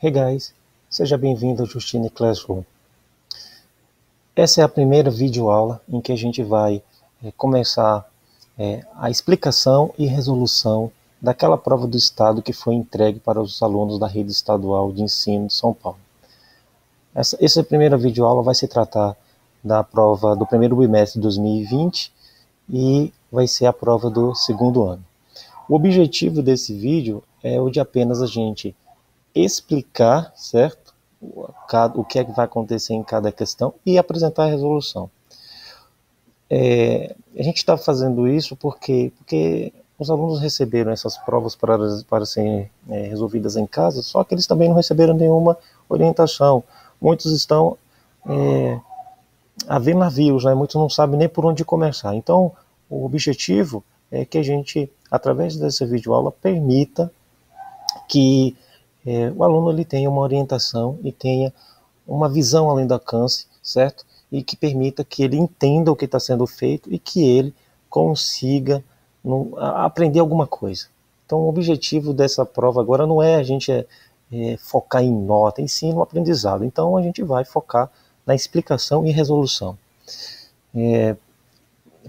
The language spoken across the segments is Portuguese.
Hey guys, seja bem-vindo ao Justine Classroom. Essa é a primeira videoaula em que a gente vai é, começar é, a explicação e resolução daquela prova do Estado que foi entregue para os alunos da rede estadual de ensino de São Paulo. Essa, essa primeira videoaula vai se tratar da prova do primeiro bimestre de 2020 e vai ser a prova do segundo ano. O objetivo desse vídeo é o de apenas a gente explicar, certo? O que é que vai acontecer em cada questão e apresentar a resolução. É, a gente está fazendo isso porque, porque os alunos receberam essas provas para, para serem é, resolvidas em casa, só que eles também não receberam nenhuma orientação. Muitos estão é, a ver navios, né? muitos não sabem nem por onde começar. Então, o objetivo é que a gente, através dessa videoaula, permita que é, o aluno ele tenha uma orientação e tenha uma visão além do alcance, certo? E que permita que ele entenda o que está sendo feito e que ele consiga no, a, aprender alguma coisa. Então, o objetivo dessa prova agora não é a gente é, é, focar em nota, em no aprendizado. Então, a gente vai focar na explicação e resolução. É,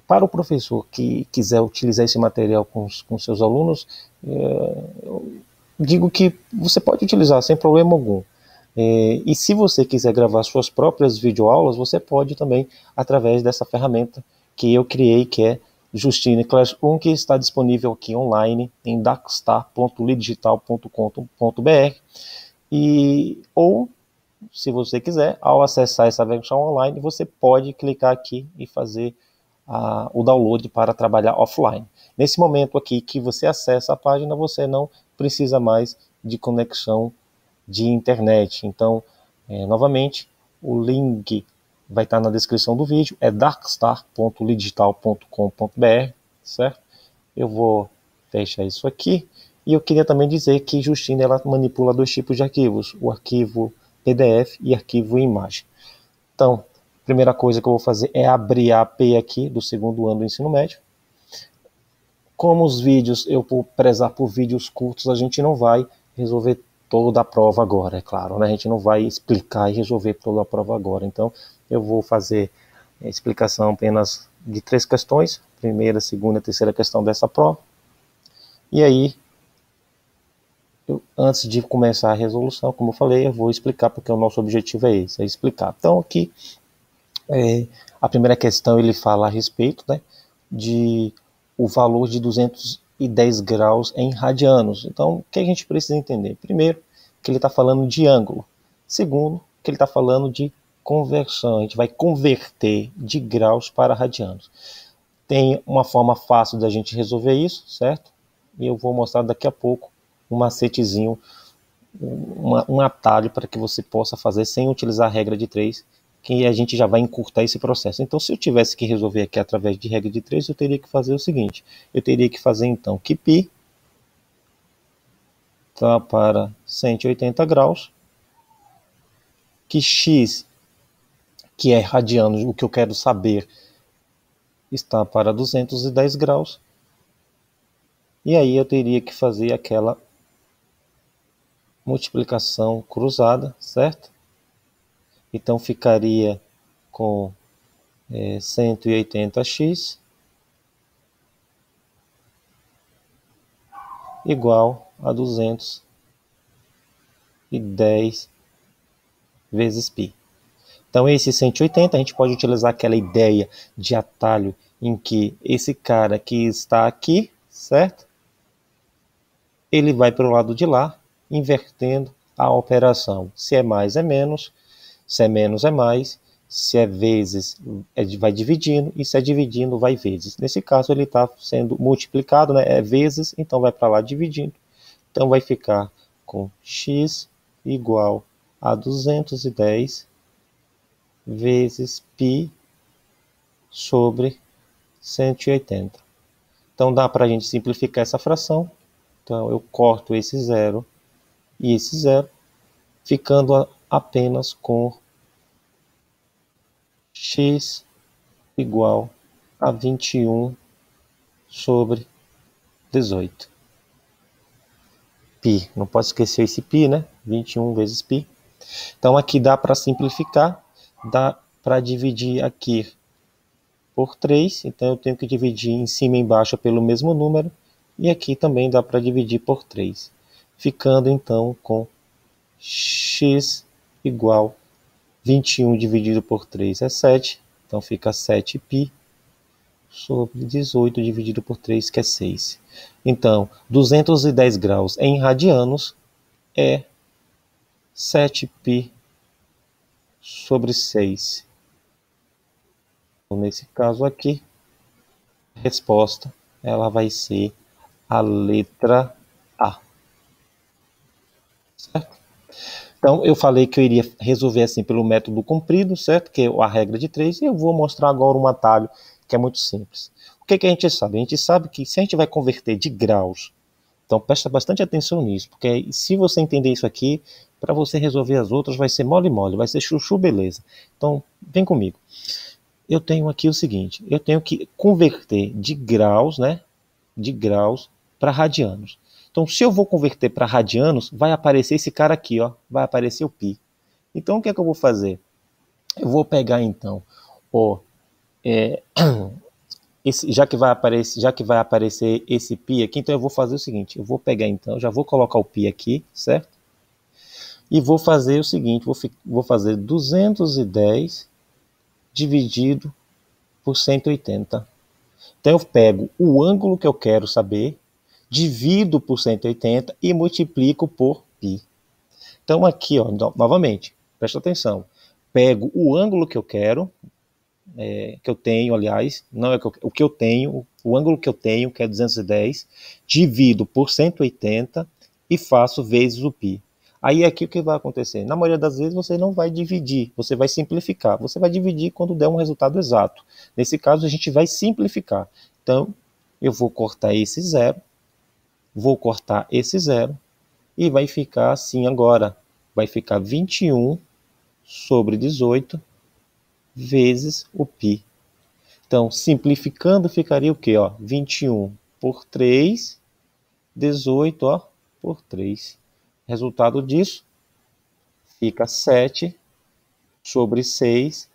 para o professor que quiser utilizar esse material com, com seus alunos, é, eu digo que você pode utilizar sem problema algum. É, e se você quiser gravar suas próprias videoaulas, você pode também através dessa ferramenta que eu criei, que é Justine Classroom, que está disponível aqui online em darkstar.lidigital.com.br. E, ou, se você quiser, ao acessar essa versão online, você pode clicar aqui e fazer o download para trabalhar offline. Nesse momento aqui que você acessa a página, você não precisa mais de conexão de internet. Então, é, novamente, o link vai estar na descrição do vídeo, é darkstar.lidigital.com.br, certo? Eu vou fechar isso aqui. E eu queria também dizer que Justina ela manipula dois tipos de arquivos, o arquivo PDF e arquivo imagem. Então, a primeira coisa que eu vou fazer é abrir a API aqui do segundo ano do ensino médio. Como os vídeos, eu vou prezar por vídeos curtos, a gente não vai resolver toda a prova agora, é claro, né? A gente não vai explicar e resolver toda a prova agora. Então, eu vou fazer explicação apenas de três questões, primeira, segunda e terceira questão dessa prova. E aí, eu, antes de começar a resolução, como eu falei, eu vou explicar porque o nosso objetivo é esse, é explicar. Então, aqui, é, a primeira questão ele fala a respeito, né, de o valor de 210 graus em radianos. Então, o que a gente precisa entender? Primeiro, que ele está falando de ângulo. Segundo, que ele está falando de conversão. A gente vai converter de graus para radianos. Tem uma forma fácil da gente resolver isso, certo? E eu vou mostrar daqui a pouco um macetezinho, uma, um atalho para que você possa fazer sem utilizar a regra de 3 que a gente já vai encurtar esse processo. Então, se eu tivesse que resolver aqui através de regra de 3, eu teria que fazer o seguinte. Eu teria que fazer, então, que π está para 180 graus, que x, que é radiano, o que eu quero saber, está para 210 graus, e aí eu teria que fazer aquela multiplicação cruzada, certo? Então ficaria com é, 180x igual a 210 vezes π. Então, esse 180, a gente pode utilizar aquela ideia de atalho em que esse cara que está aqui, certo? Ele vai para o lado de lá, invertendo a operação. Se é mais, é menos. Se é menos é mais, se é vezes é, vai dividindo e se é dividindo vai vezes. Nesse caso ele está sendo multiplicado, né? É vezes, então vai para lá dividindo. Então vai ficar com x igual a 210 vezes π sobre 180. Então dá para a gente simplificar essa fração. Então eu corto esse zero e esse zero, ficando apenas com x igual a vinte e um sobre dezoito π. Não posso esquecer esse π, né? 21 vezes π. Então aqui dá para simplificar, dá para dividir aqui por 3, então eu tenho que dividir em cima e embaixo pelo mesmo número, e aqui também dá para dividir por 3, ficando então com x igual 21 dividido por 3 é 7, então fica 7π sobre 18 dividido por 3, que é 6. Então, 210 graus em radianos é 7π sobre 6. Então, nesse caso aqui, a resposta ela vai ser a letra A. Certo? Então, eu falei que eu iria resolver assim pelo método comprido, certo? Que é a regra de três, e eu vou mostrar agora um atalho que é muito simples. O que, que a gente sabe? A gente sabe que se a gente vai converter de graus, então presta bastante atenção nisso, porque se você entender isso aqui, para você resolver as outras vai ser mole-mole, vai ser chuchu, beleza. Então, vem comigo. Eu tenho aqui o seguinte, eu tenho que converter de graus, né? De graus para radianos. Então, se eu vou converter para radianos, vai aparecer esse cara aqui, ó, vai aparecer o π. Então, o que é que eu vou fazer? Eu vou pegar então, ó, é, esse, já que vai aparecer, já que vai aparecer esse π aqui, então eu vou fazer o seguinte, eu vou pegar então, já vou colocar o π aqui, certo? E vou fazer o seguinte, vou, vou fazer 210 dividido por 180. Então eu pego o ângulo que eu quero saber divido por 180 e multiplico por π. Então aqui, ó, novamente, presta atenção. Pego o ângulo que eu quero, é, que eu tenho, aliás, não é que eu, o que eu tenho, o ângulo que eu tenho, que é 210, divido por 180 e faço vezes o π. Aí aqui o que vai acontecer? Na maioria das vezes você não vai dividir, você vai simplificar. Você vai dividir quando der um resultado exato. Nesse caso a gente vai simplificar. Então eu vou cortar esse zero vou cortar esse zero e vai ficar assim agora. Vai ficar 21 sobre 18 vezes o π. Então, simplificando, ficaria o quê? Ó, 21 por 3, 18 ó, por 3. Resultado disso, fica 7 sobre 6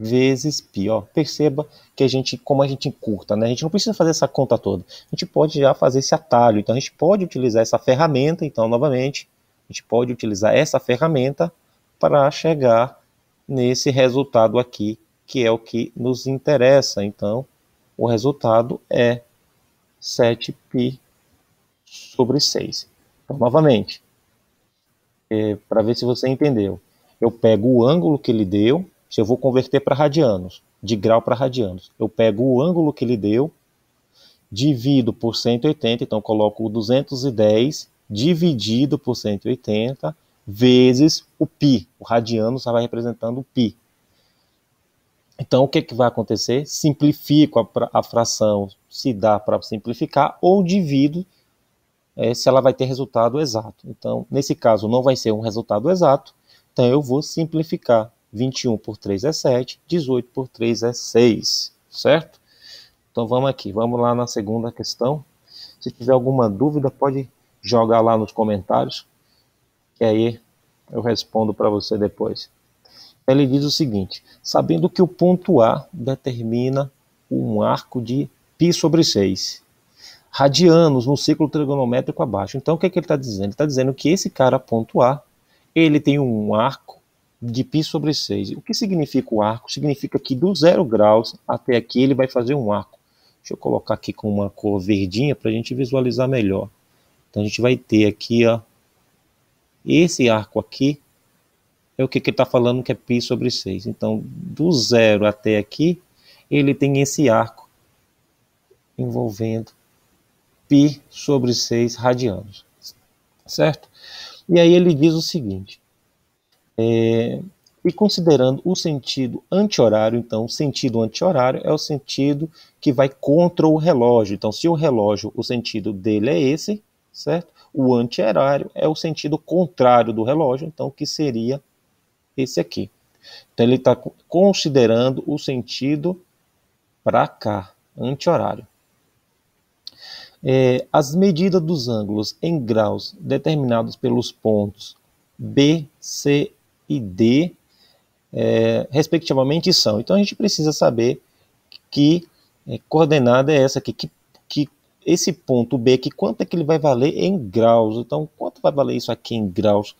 vezes pi, Perceba que a gente, como a gente encurta, né? A gente não precisa fazer essa conta toda. A gente pode já fazer esse atalho. Então, a gente pode utilizar essa ferramenta. Então, novamente, a gente pode utilizar essa ferramenta para chegar nesse resultado aqui, que é o que nos interessa. Então, o resultado é 7π sobre 6. Então, novamente, é, para ver se você entendeu, eu pego o ângulo que ele deu, se eu vou converter para radianos, de grau para radianos, eu pego o ângulo que ele deu, divido por 180, então coloco 210 dividido por 180 vezes o π. O radiano só vai representando o π. Então, o que, que vai acontecer? Simplifico a, a fração, se dá para simplificar, ou divido é, se ela vai ter resultado exato. Então, nesse caso, não vai ser um resultado exato, então eu vou simplificar. 21 por 3 é 7, 18 por 3 é 6, certo? Então vamos aqui, vamos lá na segunda questão. Se tiver alguma dúvida, pode jogar lá nos comentários, que aí eu respondo para você depois. Ele diz o seguinte: sabendo que o ponto A determina um arco de π sobre 6, radianos no ciclo trigonométrico abaixo. Então o que, é que ele está dizendo? Ele está dizendo que esse cara, ponto A, ele tem um arco de π sobre 6. O que significa o arco? Significa que do zero graus até aqui ele vai fazer um arco. Deixa eu colocar aqui com uma cor verdinha para a gente visualizar melhor. Então a gente vai ter aqui, ó, esse arco aqui é o que, que ele está falando que é π sobre 6. Então, do zero até aqui, ele tem esse arco envolvendo π sobre 6 radianos, certo? E aí ele diz o seguinte, é, e considerando o sentido anti-horário, então, o sentido anti-horário é o sentido que vai contra o relógio. Então, se o relógio, o sentido dele é esse, certo? O anti-horário é o sentido contrário do relógio, então, que seria esse aqui. Então, ele está considerando o sentido para cá, anti-horário. É, as medidas dos ângulos em graus determinados pelos pontos B, C e D, é, respectivamente, são. Então a gente precisa saber que é, coordenada é essa aqui, que, que esse ponto B aqui, quanto é que ele vai valer em graus? Então, quanto vai valer isso aqui em graus?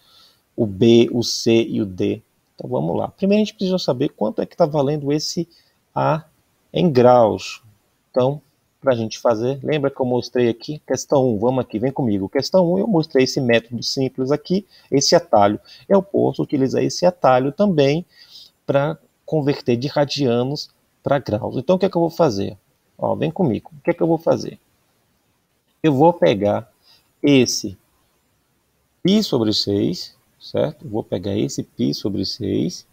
O B, o C e o D. Então vamos lá. Primeiro a gente precisa saber quanto é que está valendo esse A em graus. Então, para a gente fazer. Lembra que eu mostrei aqui? Questão 1, vamos aqui, vem comigo. Questão 1, eu mostrei esse método simples aqui, esse atalho. Eu posso utilizar esse atalho também para converter de radianos para graus. Então, o que é que eu vou fazer? Ó, vem comigo. O que é que eu vou fazer? Eu vou pegar esse π sobre 6, certo? Vou pegar esse π sobre 6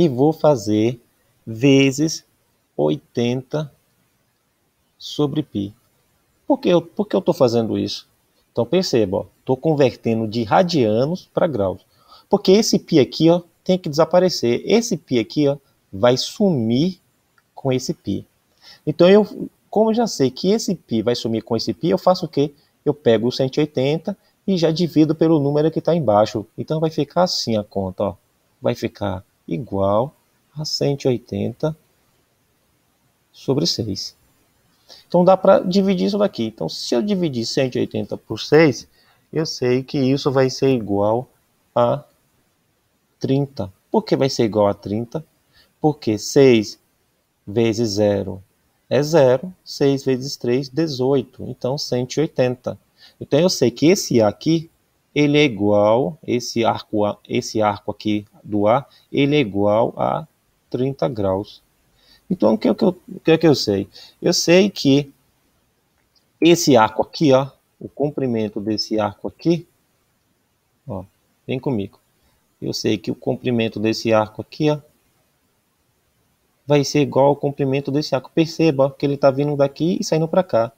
e vou fazer vezes 80 sobre π. Por que eu estou fazendo isso? Então perceba, estou convertendo de radianos para graus. Porque esse π aqui ó, tem que desaparecer. Esse π aqui ó, vai sumir com esse π. Então, eu, como eu já sei que esse π vai sumir com esse π, eu faço o quê? Eu pego o 180 e já divido pelo número que está embaixo. Então, vai ficar assim a conta. Ó. Vai ficar igual a 180 sobre 6. Então dá para dividir isso daqui. Então se eu dividir 180 por 6, eu sei que isso vai ser igual a 30. Por que vai ser igual a 30? Porque 6 vezes 0 é 0, 6 vezes 3, 18. Então 180. Então eu sei que esse A aqui ele é igual, esse arco, esse arco aqui do A, ele é igual a 30 graus. Então, o que, é que, eu, que é que eu sei? Eu sei que esse arco aqui, ó, o comprimento desse arco aqui, ó, vem comigo. Eu sei que o comprimento desse arco aqui, ó, vai ser igual ao comprimento desse arco. Perceba que ele está vindo daqui e saindo para cá.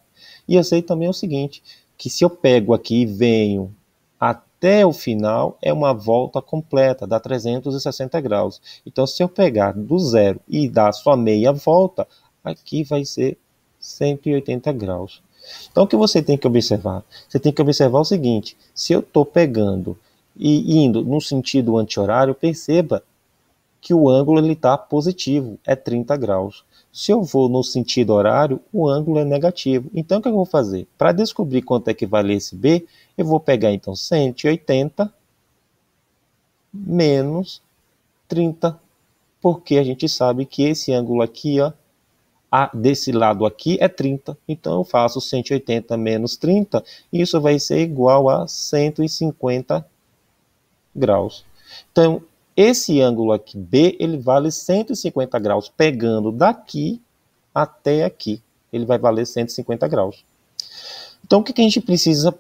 E eu sei também o seguinte, que se eu pego aqui e venho até o final é uma volta completa, dá 360 graus. Então, se eu pegar do zero e dar só meia volta, aqui vai ser 180 graus. Então, o que você tem que observar? Você tem que observar o seguinte: se eu estou pegando e indo no sentido anti-horário, perceba que o ângulo está positivo, é 30 graus. Se eu vou no sentido horário, o ângulo é negativo. Então, o que eu vou fazer? Para descobrir quanto é que vale esse B, eu vou pegar, então, 180 menos 30, porque a gente sabe que esse ângulo aqui, ó, a, desse lado aqui é 30. Então, eu faço 180 menos 30, e isso vai ser igual a 150 graus. Então, esse ângulo aqui, B, ele vale 150 graus, pegando daqui até aqui. Ele vai valer 150 graus. Então, o que, que a gente precisa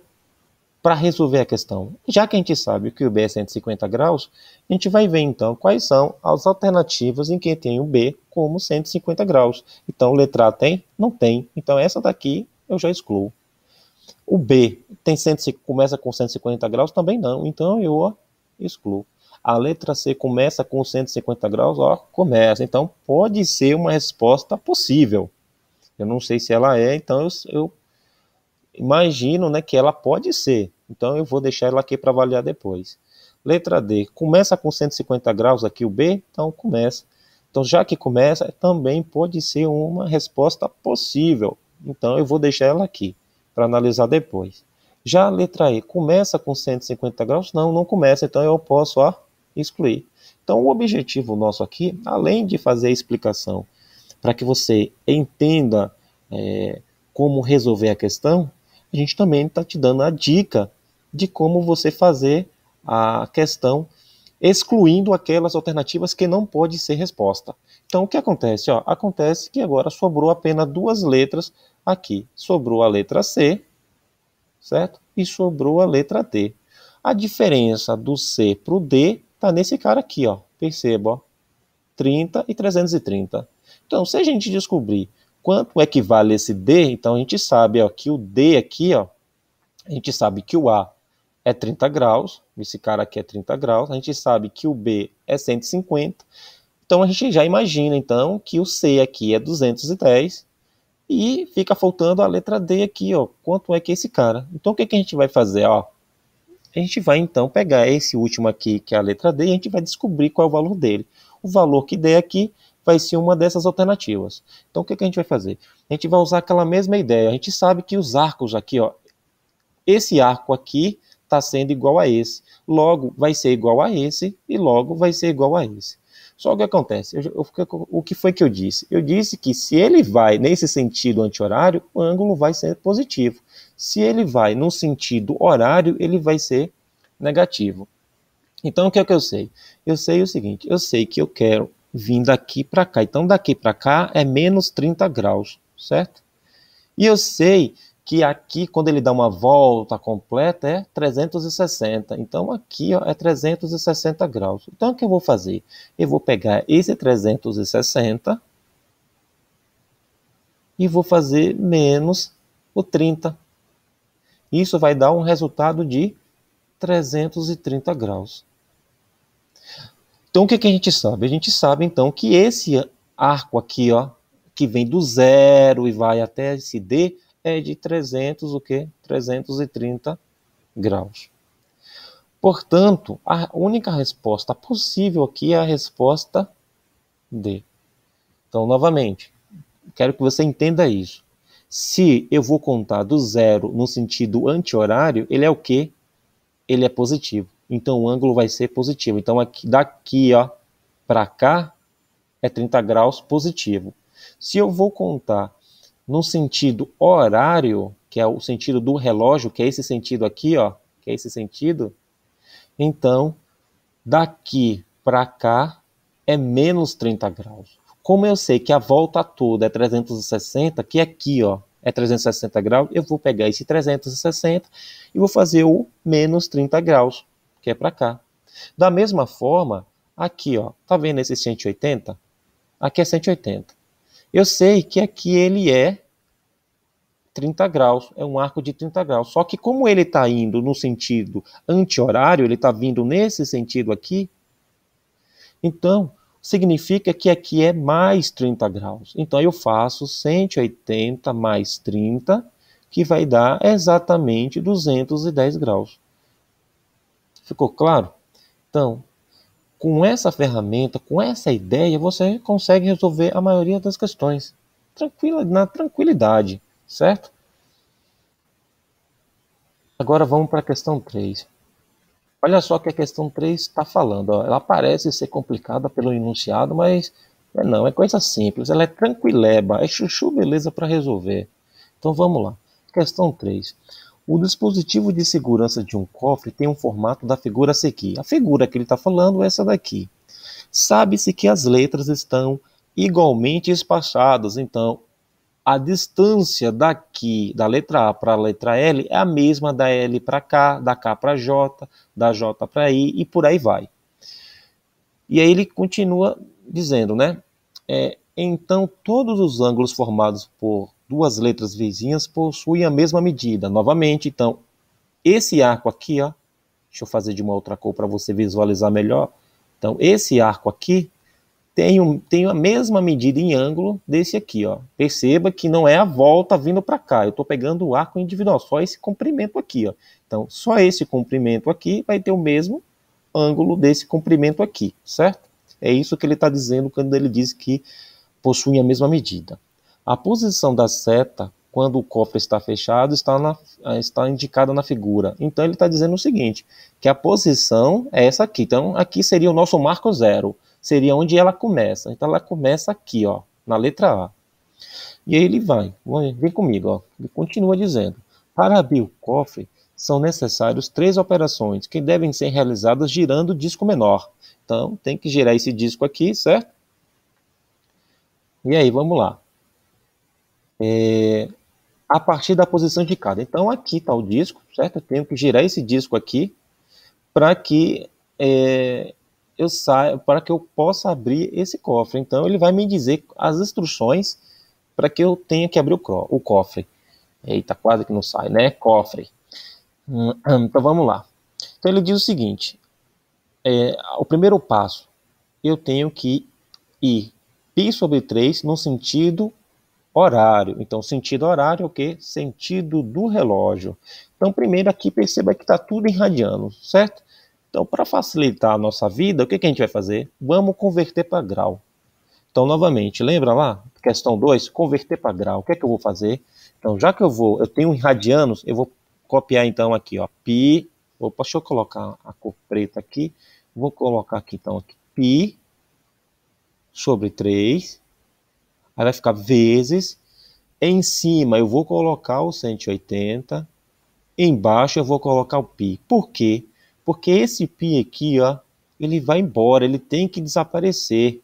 para resolver a questão? Já que a gente sabe que o B é 150 graus, a gente vai ver, então, quais são as alternativas em que tem o B como 150 graus. Então, letra A tem? Não tem. Então, essa daqui eu já excluo. O B tem 150, começa com 150 graus? Também não. Então, eu excluo a letra C começa com 150 graus, ó, começa. Então, pode ser uma resposta possível. Eu não sei se ela é, então eu, eu imagino né, que ela pode ser. Então, eu vou deixar ela aqui para avaliar depois. Letra D, começa com 150 graus aqui o B, então começa. Então, já que começa, também pode ser uma resposta possível. Então, eu vou deixar ela aqui para analisar depois. Já a letra E começa com 150 graus? Não, não começa. Então, eu posso ó, excluir. Então, o objetivo nosso aqui, além de fazer a explicação para que você entenda é, como resolver a questão, a gente também está te dando a dica de como você fazer a questão excluindo aquelas alternativas que não pode ser resposta. Então, o que acontece? Ó, acontece que agora sobrou apenas duas letras aqui. Sobrou a letra C, certo? E sobrou a letra D. A diferença do C para o D Está nesse cara aqui, ó. Perceba, ó. 30 e 330. Então, se a gente descobrir quanto equivale é esse D, então a gente sabe ó, que o D aqui, ó, a gente sabe que o A é 30 graus, esse cara aqui é 30 graus, a gente sabe que o B é 150, então a gente já imagina então que o C aqui é 210 e fica faltando a letra D aqui, ó, quanto é que é esse cara. Então o que, que a gente vai fazer, ó? A gente vai então pegar esse último aqui, que é a letra D, e a gente vai descobrir qual é o valor dele. O valor que der aqui vai ser uma dessas alternativas. Então o que, que a gente vai fazer? A gente vai usar aquela mesma ideia. A gente sabe que os arcos aqui, ó, esse arco aqui está sendo igual a esse. Logo vai ser igual a esse e logo vai ser igual a esse. Só o que acontece, eu, eu, o que foi que eu disse? Eu disse que se ele vai nesse sentido anti-horário, o ângulo vai ser positivo. Se ele vai no sentido horário, ele vai ser negativo. Então, o que é que eu sei? Eu sei o seguinte: eu sei que eu quero vir daqui para cá. Então, daqui para cá é menos 30 graus, certo? E eu sei que aqui, quando ele dá uma volta completa, é 360. Então, aqui ó, é 360 graus. Então, o que eu vou fazer? Eu vou pegar esse 360 e vou fazer menos o 30. Isso vai dar um resultado de 330 graus. Então, o que, que a gente sabe? A gente sabe, então, que esse arco aqui, ó, que vem do zero e vai até esse D, é de 300, o quê? 330 graus. Portanto, a única resposta possível aqui é a resposta D. Então, novamente, quero que você entenda isso. Se eu vou contar do zero no sentido anti-horário, ele é o quê? Ele é positivo. Então o ângulo vai ser positivo. Então aqui, daqui ó, para cá é 30 graus positivo. Se eu vou contar no sentido horário, que é o sentido do relógio, que é esse sentido aqui, ó, que é esse sentido, então daqui para cá é menos 30 graus. Como eu sei que a volta toda é 360, que aqui ó, é 360 graus, eu vou pegar esse 360 e vou fazer o menos 30 graus, que é para cá. Da mesma forma, aqui ó, tá vendo esse 180? Aqui é 180. Eu sei que aqui ele é 30 graus, é um arco de 30 graus. Só que como ele está indo no sentido anti-horário, ele está vindo nesse sentido aqui, então significa que aqui é mais 30 graus. Então, eu faço 180 mais 30, que vai dar exatamente 210 graus. Ficou claro? Então, com essa ferramenta, com essa ideia, você consegue resolver a maioria das questões tranquila, na tranquilidade, certo? Agora vamos para a questão 3. Olha só o que a questão 3 está falando. Ó. Ela parece ser complicada pelo enunciado, mas é não, é coisa simples. Ela é tranquileba, é chuchu beleza para resolver. Então vamos lá. Questão 3. O dispositivo de segurança de um cofre tem um formato da figura a seguir. A figura que ele está falando é essa daqui. Sabe-se que as letras estão igualmente espaçadas, então a distância daqui da letra A para a letra L é a mesma da L para K, da K para J, da J para I e por aí vai. E aí ele continua dizendo, né? É, então todos os ângulos formados por duas letras vizinhas possuem a mesma medida. Novamente, então esse arco aqui, ó, deixa eu fazer de uma outra cor para você visualizar melhor. Então esse arco aqui tenho, tem a mesma medida em ângulo desse aqui, ó. Perceba que não é a volta vindo para cá, eu estou pegando o arco individual, só esse comprimento aqui, ó. Então, só esse comprimento aqui vai ter o mesmo ângulo desse comprimento aqui, certo? É isso que ele está dizendo quando ele diz que possui a mesma medida. A posição da seta quando o cofre está fechado, está, na, eh, está indicada na figura. Então ele está dizendo o seguinte, que a posição é essa aqui. Então aqui seria o nosso marco zero, seria onde ela começa. Então ela começa aqui, ó, na letra A. E aí ele vai, vem comigo, ó. ele continua dizendo, para abrir o cofre são necessários três operações que devem ser realizadas girando o disco menor. Então tem que girar esse disco aqui, certo? E aí, vamos lá. É, a partir da posição indicada. Então, aqui está o disco, certo? Eu tenho que girar esse disco aqui para que é, eu saia, para que eu possa abrir esse cofre. Então, ele vai me dizer as instruções para que eu tenha que abrir o, o cofre. Eita, quase que não sai, né? Cofre. Hum, hum, então, vamos lá. Então, ele diz o seguinte: é, o primeiro passo, eu tenho que ir pi sobre 3 no sentido horário. Então, sentido horário é o que? Sentido do relógio. Então, primeiro aqui perceba que está tudo em radiano, certo? Então, para facilitar a nossa vida, o que, que a gente vai fazer? Vamos converter para grau. Então, novamente, lembra lá? Questão 2, converter para grau. O que é que eu vou fazer? Então, já que eu vou, eu tenho em radianos, eu vou copiar então aqui, ó, pi, opa, deixa eu colocar a cor preta aqui, vou colocar aqui então, aqui, pi sobre 3 Aí vai ficar vezes. Em cima eu vou colocar o 180. Embaixo eu vou colocar o π. Por quê? Porque esse π aqui, ó, ele vai embora, ele tem que desaparecer.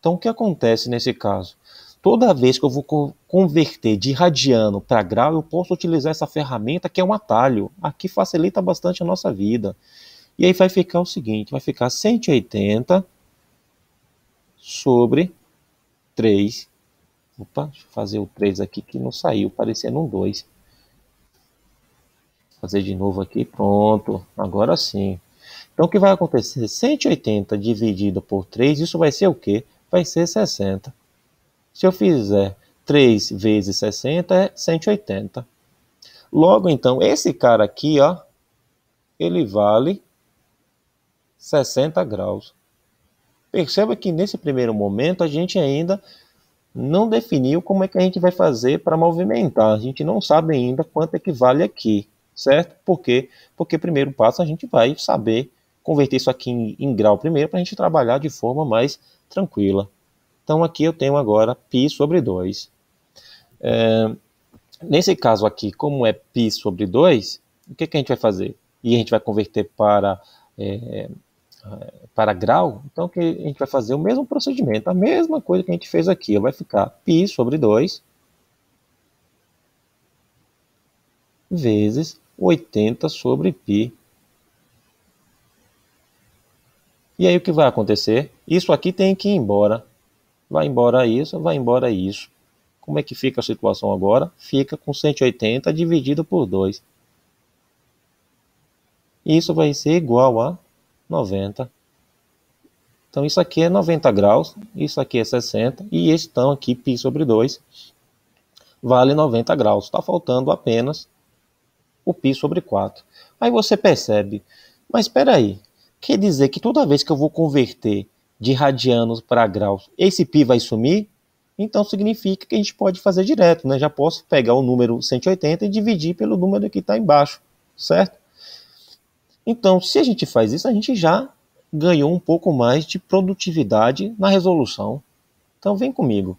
Então o que acontece nesse caso? Toda vez que eu vou co converter de radiano para grau, eu posso utilizar essa ferramenta que é um atalho. Aqui facilita bastante a nossa vida. E aí vai ficar o seguinte, vai ficar 180 sobre 3 Opa, deixa eu fazer o 3 aqui que não saiu, parecendo um 2. Fazer de novo aqui, pronto. Agora sim. Então o que vai acontecer? 180 dividido por 3, isso vai ser o quê? Vai ser 60. Se eu fizer 3 vezes 60 é 180. Logo então, esse cara aqui, ó, ele vale 60 graus. Perceba que nesse primeiro momento a gente ainda não definiu como é que a gente vai fazer para movimentar. A gente não sabe ainda quanto é que vale aqui, certo? Por quê? Porque primeiro passo a gente vai saber converter isso aqui em, em grau primeiro para a gente trabalhar de forma mais tranquila. Então aqui eu tenho agora π sobre 2. É, nesse caso aqui, como é π sobre 2, o que, que a gente vai fazer? E a gente vai converter para é, para grau, então que a gente vai fazer o mesmo procedimento, a mesma coisa que a gente fez aqui, vai ficar π sobre 2 vezes 80 sobre π. E aí o que vai acontecer? Isso aqui tem que ir embora. Vai embora isso, vai embora isso. Como é que fica a situação agora? Fica com 180 dividido por 2. Isso vai ser igual a 90. Então isso aqui é 90 graus, isso aqui é 60 e esse então aqui π sobre 2 vale 90 graus. Está faltando apenas o π sobre 4. Aí você percebe, mas espera aí, quer dizer que toda vez que eu vou converter de radianos para graus, esse π vai sumir? Então significa que a gente pode fazer direto, né? Já posso pegar o número 180 e dividir pelo número que está embaixo, certo? Então, se a gente faz isso, a gente já ganhou um pouco mais de produtividade na resolução. Então, vem comigo.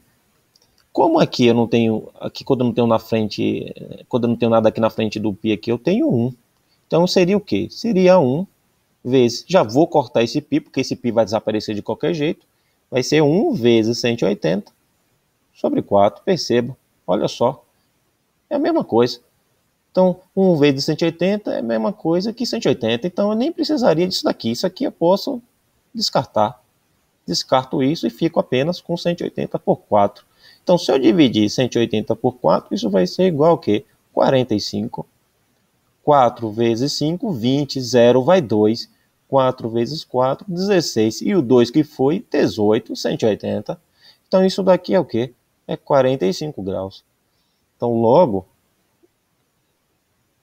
Como aqui eu não tenho, aqui quando eu não tenho na frente, quando eu não tenho nada aqui na frente do pi aqui, eu tenho 1. Então seria o quê? Seria 1 vezes, já vou cortar esse pi, porque esse pi vai desaparecer de qualquer jeito, vai ser 1 vezes 180 sobre 4, perceba, olha só, é a mesma coisa. Então, um vezes 180 é a mesma coisa que 180. Então, eu nem precisaria disso daqui. Isso aqui eu posso descartar. Descarto isso e fico apenas com 180 por 4. Então, se eu dividir 180 por 4, isso vai ser igual a quê? 45. 4 vezes 5, 20. 0 vai 2. 4 vezes 4, 16. E o 2 que foi, 18, 180. Então, isso daqui é o quê? É 45 graus. Então, logo,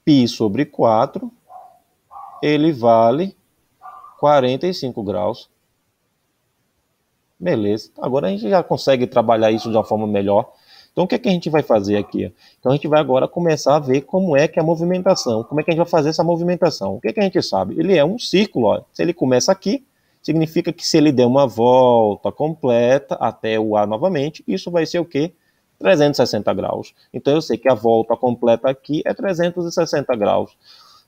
π sobre 4, ele vale 45 graus. Beleza. Agora a gente já consegue trabalhar isso de uma forma melhor. Então o que, é que a gente vai fazer aqui? Então a gente vai agora começar a ver como é que é a movimentação, como é que a gente vai fazer essa movimentação. O que, é que a gente sabe? Ele é um círculo. Ó. Se ele começa aqui, significa que se ele der uma volta completa até o A novamente, isso vai ser o quê? 360 graus. Então eu sei que a volta completa aqui é 360 graus.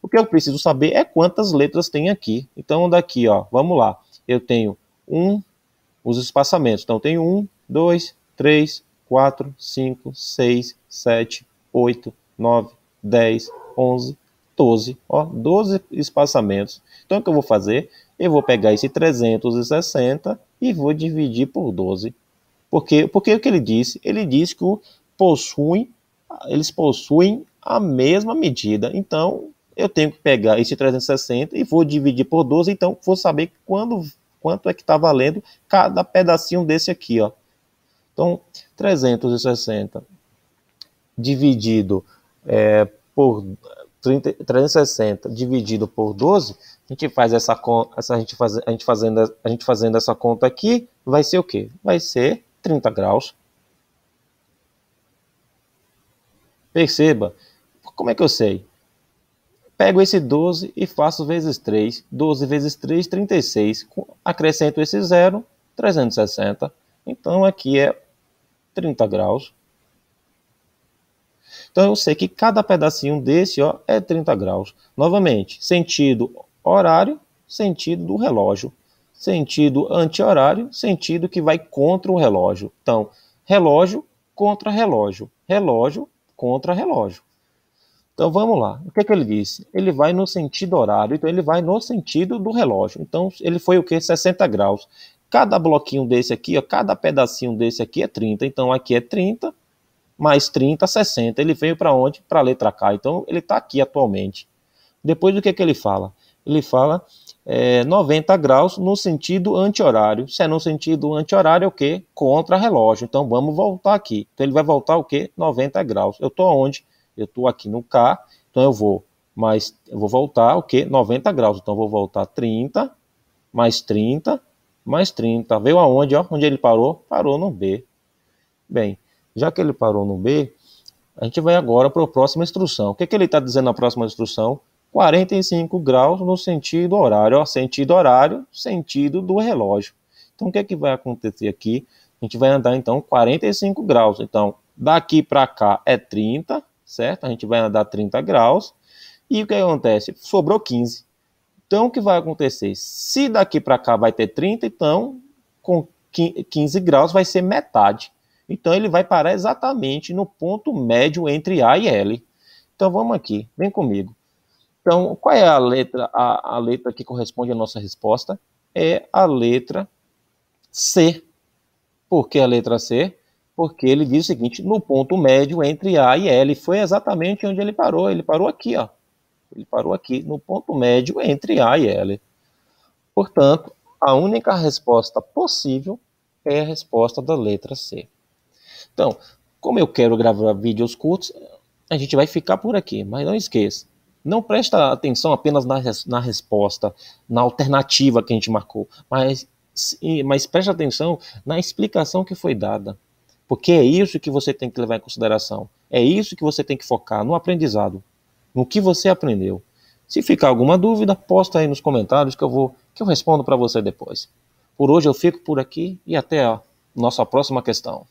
O que eu preciso saber é quantas letras tem aqui. Então daqui, ó, vamos lá. Eu tenho um, os espaçamentos. Então tenho um, dois, três, quatro, cinco, seis, sete, oito, nove, dez, onze, doze. Ó, 12 espaçamentos. Então o que eu vou fazer? Eu vou pegar esse 360 e vou dividir por 12. Porque, porque o que ele disse? Ele disse que possuem, eles possuem a mesma medida. Então, eu tenho que pegar esse 360 e vou dividir por 12, então vou saber quando, quanto é que está valendo cada pedacinho desse aqui. Ó. Então, 360 dividido é, por 30, 360 dividido por 12, a gente faz essa conta, a gente faz, a fazendo a gente fazendo essa conta aqui, vai ser o quê? Vai ser 30 graus. Perceba, como é que eu sei? Pego esse 12 e faço vezes 3. 12 vezes 3, 36. Acrescento esse zero, 360. Então aqui é 30 graus. Então eu sei que cada pedacinho desse ó, é 30 graus. Novamente, sentido horário, sentido do relógio sentido anti-horário, sentido que vai contra o relógio. Então, relógio contra relógio, relógio contra relógio. Então vamos lá. O que, é que ele disse? Ele vai no sentido horário, então ele vai no sentido do relógio. Então ele foi o que? 60 graus. Cada bloquinho desse aqui, ó, cada pedacinho desse aqui é 30. Então aqui é 30 mais 30, 60. Ele veio para onde? Para a letra K. Então ele está aqui atualmente. Depois do que, é que ele fala? ele fala é, 90 graus no sentido anti-horário. Se é no sentido anti-horário, é o que? Contra-relógio. Então vamos voltar aqui. Então ele vai voltar o que? 90 graus. Eu estou onde? Eu estou aqui no K, então eu vou, mas eu vou voltar o que? 90 graus. Então eu vou voltar 30, mais 30, mais 30. Veio aonde? Ó? Onde ele parou? Parou no B. Bem, já que ele parou no B, a gente vai agora para a próxima instrução. O que, que ele está dizendo na próxima instrução? 45 graus no sentido horário, ó, sentido horário, sentido do relógio. Então, o que é que vai acontecer aqui? A gente vai andar, então, 45 graus. Então, daqui para cá é 30, certo? A gente vai andar 30 graus. E o que acontece? Sobrou 15. Então, o que vai acontecer? Se daqui para cá vai ter 30, então, com 15 graus vai ser metade. Então, ele vai parar exatamente no ponto médio entre A e L. Então, vamos aqui. Vem comigo. Então, qual é a letra? A, a letra que corresponde à nossa resposta é a letra C. Por que a letra C? Porque ele diz o seguinte: no ponto médio entre A e L, foi exatamente onde ele parou. Ele parou aqui, ó. Ele parou aqui, no ponto médio entre A e L. Portanto, a única resposta possível é a resposta da letra C. Então, como eu quero gravar vídeos curtos, a gente vai ficar por aqui, mas não esqueça não presta atenção apenas na, na resposta, na alternativa que a gente marcou, mas, mas preste atenção na explicação que foi dada. Porque é isso que você tem que levar em consideração. É isso que você tem que focar no aprendizado, no que você aprendeu. Se ficar alguma dúvida, posta aí nos comentários que eu vou que eu respondo para você depois. Por hoje eu fico por aqui e até a nossa próxima questão.